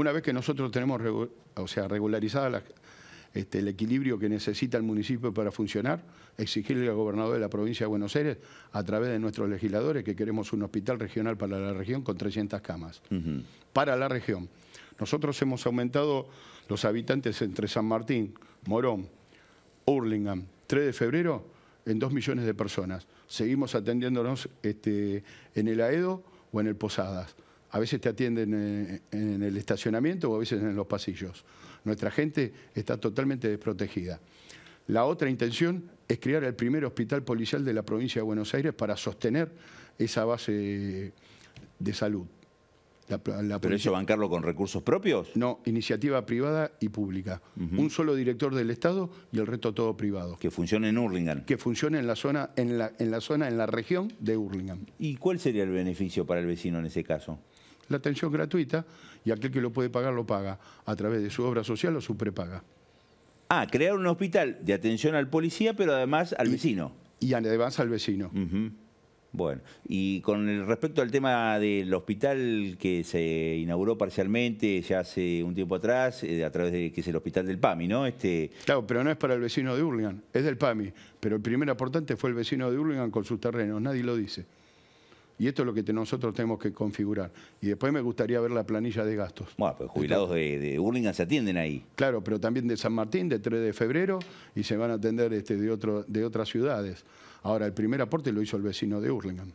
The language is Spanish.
Una vez que nosotros tenemos o sea, regularizada este, el equilibrio que necesita el municipio para funcionar, exigirle al gobernador de la provincia de Buenos Aires, a través de nuestros legisladores, que queremos un hospital regional para la región con 300 camas, para la región. Nosotros hemos aumentado los habitantes entre San Martín, Morón, Hurlingham, 3 de febrero, en 2 millones de personas. Seguimos atendiéndonos este, en el AEDO o en el Posadas a veces te atienden eh, en el estacionamiento o a veces en los pasillos. Nuestra gente está totalmente desprotegida. La otra intención es crear el primer hospital policial de la provincia de Buenos Aires para sostener esa base de salud. ¿Pero eso, bancarlo con recursos propios? No, iniciativa privada y pública. Un solo director del Estado y el resto todo privado. Que funcione en Hurlingham. Que funcione en la zona, en la, zona, en la región de Hurlingham. ¿Y cuál sería el beneficio para el vecino en ese caso? La atención gratuita y aquel que lo puede pagar lo paga a través de su obra social o su prepaga. Ah, crear un hospital de atención al policía, pero además al vecino. Y además al vecino. Bueno, y con respecto al tema del hospital que se inauguró parcialmente ya hace un tiempo atrás, eh, a través de que es el hospital del PAMI, ¿no? Este, claro, pero no es para el vecino de Urlingan, es del PAMI. Pero el primer aportante fue el vecino de Urlingan con sus terrenos, nadie lo dice. Y esto es lo que nosotros tenemos que configurar. Y después me gustaría ver la planilla de gastos. Bueno, pues jubilados de, de se atienden ahí. Claro, pero también de San Martín, de 3 de febrero, y se van a atender este, de, de otras ciudades. Ahora, el primer aporte lo hizo el vecino de Hurlingham.